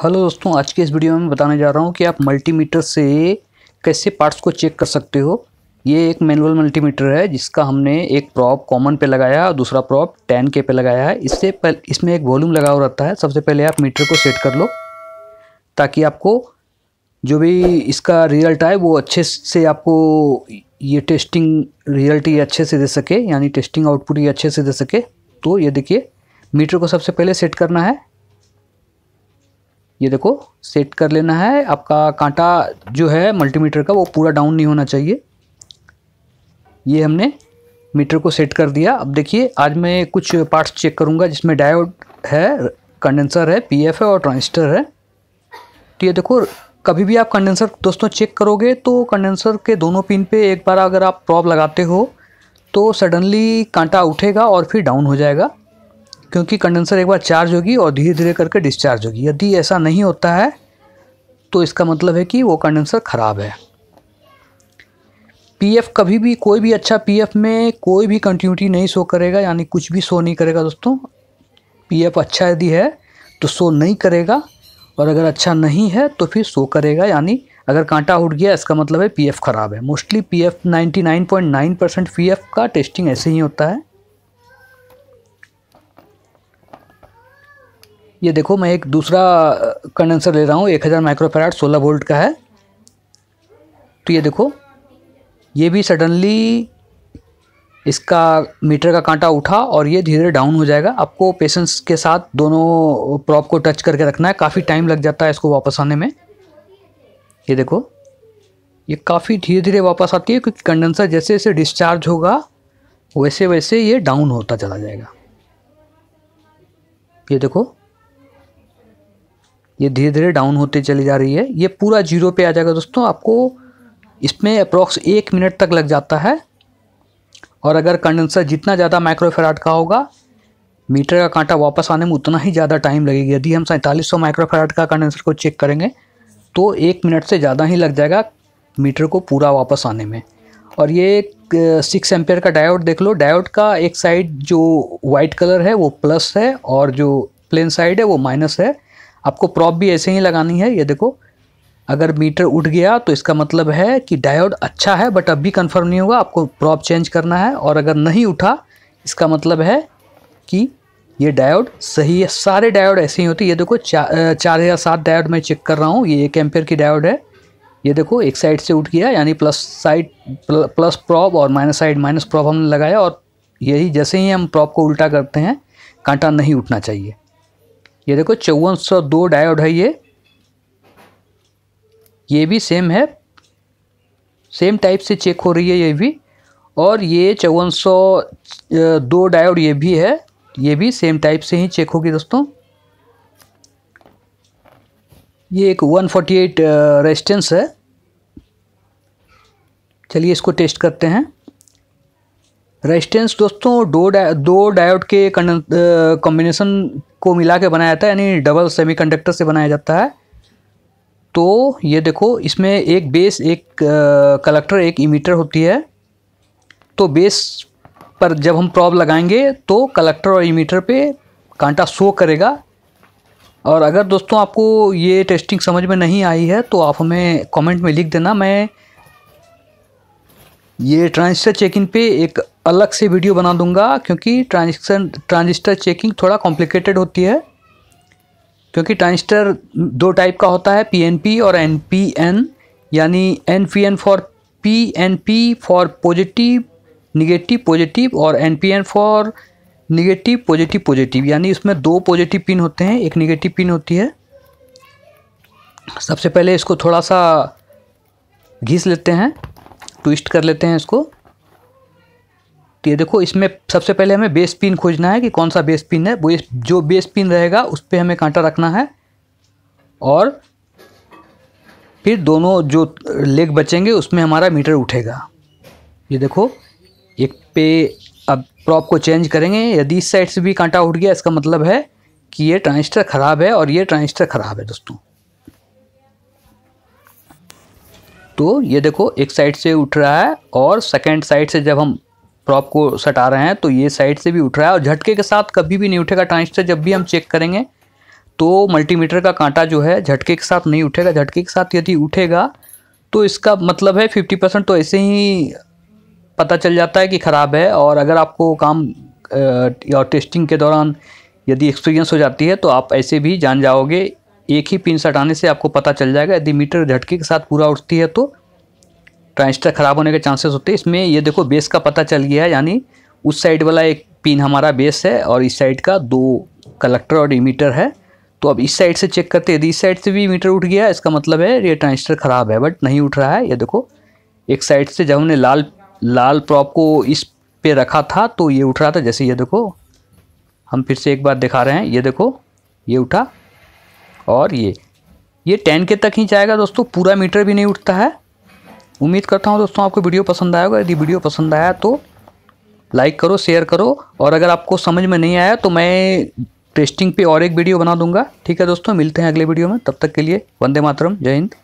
hello दोस्तों आज के इस वीडियो में बताने जा रहा हूँ कि आप मल्टीमीटर से कैसे पार्ट्स को चेक कर सकते हो ये एक मैनुअल मल्टीमीटर है जिसका हमने एक प्रॉप कॉमन पे लगाया और दूसरा प्रॉप टेन के पे लगाया है इससे पहले इसमें एक वॉल्यूम लगा हुआ रहता है सबसे पहले आप मीटर को सेट कर लो ताकि आपको जो भी इसका रिजल्ट आए वो अच्छे से आपको ये टेस्टिंग रिजल्ट ये अच्छे से दे सके यानी टेस्टिंग आउटपुट ये अच्छे से दे सके तो ये देखिए मीटर को सबसे पहले सेट करना है ये देखो सेट कर लेना है आपका कांटा जो है मल्टीमीटर का वो पूरा डाउन नहीं होना चाहिए ये हमने मीटर को सेट कर दिया अब देखिए आज मैं कुछ पार्ट्स चेक करूँगा जिसमें डायोड है कंडेंसर है पीएफ है और ट्रांजिस्टर है तो ये देखो कभी भी आप कंडेंसर दोस्तों चेक करोगे तो कंडेंसर के दोनों पिन पे एक बार अगर आप प्रॉब लगाते हो तो सडनली कांटा उठेगा और फिर डाउन हो जाएगा क्योंकि कंडेंसर एक बार चार्ज होगी और धीरे धीरे करके डिस्चार्ज होगी यदि ऐसा नहीं होता है तो इसका मतलब है कि वो कंडेंसर ख़राब है पीएफ कभी भी कोई भी अच्छा पीएफ में कोई भी कंटिन्यूटी नहीं शो करेगा यानी कुछ भी शो नहीं करेगा दोस्तों पीएफ अच्छा यदि है तो शो नहीं करेगा और अगर अच्छा नहीं है तो फिर शो करेगा यानी अगर कांटा उठ गया इसका मतलब है पीएफ ख़राब है मोस्टली पीएफ 99.9 परसेंट पी का टेस्टिंग ऐसे ही होता है ये देखो मैं एक दूसरा कंडेंसर ले रहा हूँ एक हज़ार माइक्रोफेराट सोलह वोल्ट का है तो ये देखो ये भी सडनली इसका मीटर का कांटा उठा और ये धीरे धीरे डाउन हो जाएगा आपको पेशेंस के साथ दोनों प्रॉप को टच करके रखना है काफ़ी टाइम लग जाता है इसको वापस आने में ये देखो ये काफ़ी धीरे धीरे वापस आती है क्योंकि कंडेंसर जैसे जैसे डिस्चार्ज होगा वैसे वैसे ये डाउन होता चला जाएगा ये देखो ये धीरे धीरे डाउन होते चली जा रही है ये पूरा जीरो पे आ जाएगा दोस्तों आपको इसमें अप्रॉक्स एक मिनट तक लग जाता है और अगर कंडेंसर जितना ज़्यादा माइक्रोफेराट का होगा मीटर का कांटा वापस आने में उतना ही ज़्यादा टाइम लगेगा यदि हम सैंतालीस सौ माइक्रोफेराट का कंडेंसर को चेक करेंगे तो एक मिनट से ज़्यादा ही लग जाएगा मीटर को पूरा वापस आने में और ये सिक्स एम्पेयर का डायोड देख लो डायोड का एक साइड जो वाइट कलर है वो प्लस है और जो प्लेन साइड है वो माइनस है आपको प्रॉप भी ऐसे ही लगानी है ये देखो अगर मीटर उठ गया तो इसका मतलब है कि डायोड अच्छा है बट अब भी कंफर्म नहीं होगा आपको प्रॉप चेंज करना है और अगर नहीं उठा इसका मतलब है कि ये डायोड सही है सारे डायोड ऐसे ही होते ये देखो चार चार या सात डायोड मैं चेक कर रहा हूँ ये एक एम्पेयर की डायोड है ये देखो एक साइड से उठ गया यानी प्लस साइड प्लस प्रॉप और माइनस साइड माइनस प्रॉप हमने लगाया और यही जैसे ही हम प्रॉप को उल्टा करते हैं कांटा नहीं उठना चाहिए ये देखो चौवन सौ दो डायोड है ये ये भी सेम है सेम टाइप से चेक हो रही है ये भी और ये चौवन सौ दो डायोड ये भी है ये भी सेम टाइप से ही चेक होगी दोस्तों ये एक 148 रेजिस्टेंस है चलिए इसको टेस्ट करते हैं रेजिस्टेंस दोस्तों दो डा, दो डायोड के कॉम्बिनेशन को मिला के बनाया जाता है यानी डबल सेमीकंडक्टर से बनाया जाता है तो ये देखो इसमें एक बेस एक कलेक्टर एक इमीटर होती है तो बेस पर जब हम प्रॉब लगाएंगे तो कलेक्टर और इमीटर पे कांटा शो करेगा और अगर दोस्तों आपको ये टेस्टिंग समझ में नहीं आई है तो आप हमें कमेंट में लिख देना मैं ये ट्रांसिस्टर चेक इन पे एक अलग से वीडियो बना दूंगा क्योंकि ट्रांजिस्टर ट्रांजिस्टर चेकिंग थोड़ा कॉम्प्लिकेटेड होती है क्योंकि ट्रांजिस्टर दो टाइप का होता है पीएनपी और एनपीएन यानी NPN for PNP for positive negative positive और NPN for negative positive positive यानी इसमें दो पॉजिटिव पिन होते हैं एक निगेटिव पिन होती है सबसे पहले इसको थोड़ा सा घिस लेते हैं ट्विस्ट कर लेते हैं इसको तो ये देखो इसमें सबसे पहले हमें बेस पिन खोजना है कि कौन सा बेस पिन है वो जो बेस पिन रहेगा उस पर हमें कांटा रखना है और फिर दोनों जो लेग बचेंगे उसमें हमारा मीटर उठेगा ये देखो एक पे अब प्रॉप को चेंज करेंगे यदि इस साइड से भी कांटा उठ गया इसका मतलब है कि ये ट्रांजिस्टर ख़राब है और ये ट्रांजिस्टर ख़राब है दोस्तों तो ये देखो एक साइड से उठ रहा है और सेकेंड साइड से जब हम प्रॉप को सटा रहे हैं तो ये साइड से भी उठ रहा है और झटके के साथ कभी भी नहीं उठेगा ट्रांजिस्टर जब भी हम चेक करेंगे तो मल्टीमीटर का कांटा जो है झटके के साथ नहीं उठेगा झटके के साथ यदि उठेगा तो इसका मतलब है फिफ्टी परसेंट तो ऐसे ही पता चल जाता है कि ख़राब है और अगर आपको काम या टेस्टिंग के दौरान यदि एक्सपीरियंस हो जाती है तो आप ऐसे भी जान जाओगे एक ही पिन सटाने से आपको पता चल जाएगा यदि मीटर झटके के साथ पूरा उठती है तो ट्रांजिस्टर ख़राब होने के चांसेस होते हैं इसमें ये देखो बेस का पता चल गया है यानी उस साइड वाला एक पिन हमारा बेस है और इस साइड का दो कलेक्टर और इमीटर है तो अब इस साइड से चेक करते यदि इस साइड से भी मीटर उठ गया इसका मतलब है ये ट्रांजिस्टर ख़राब है बट नहीं उठ रहा है ये देखो एक साइड से जब हमने लाल लाल प्रॉप को इस पे रखा था तो ये उठ रहा था जैसे ये देखो हम फिर से एक बार दिखा रहे हैं ये देखो ये उठा और ये ये टेन के तक ही जाएगा दोस्तों पूरा मीटर भी नहीं उठता है उम्मीद करता हूँ दोस्तों आपको वीडियो पसंद आएगा यदि वीडियो पसंद आया तो लाइक करो शेयर करो और अगर आपको समझ में नहीं आया तो मैं टेस्टिंग पे और एक वीडियो बना दूंगा ठीक है दोस्तों मिलते हैं अगले वीडियो में तब तक के लिए वंदे मातरम जय हिंद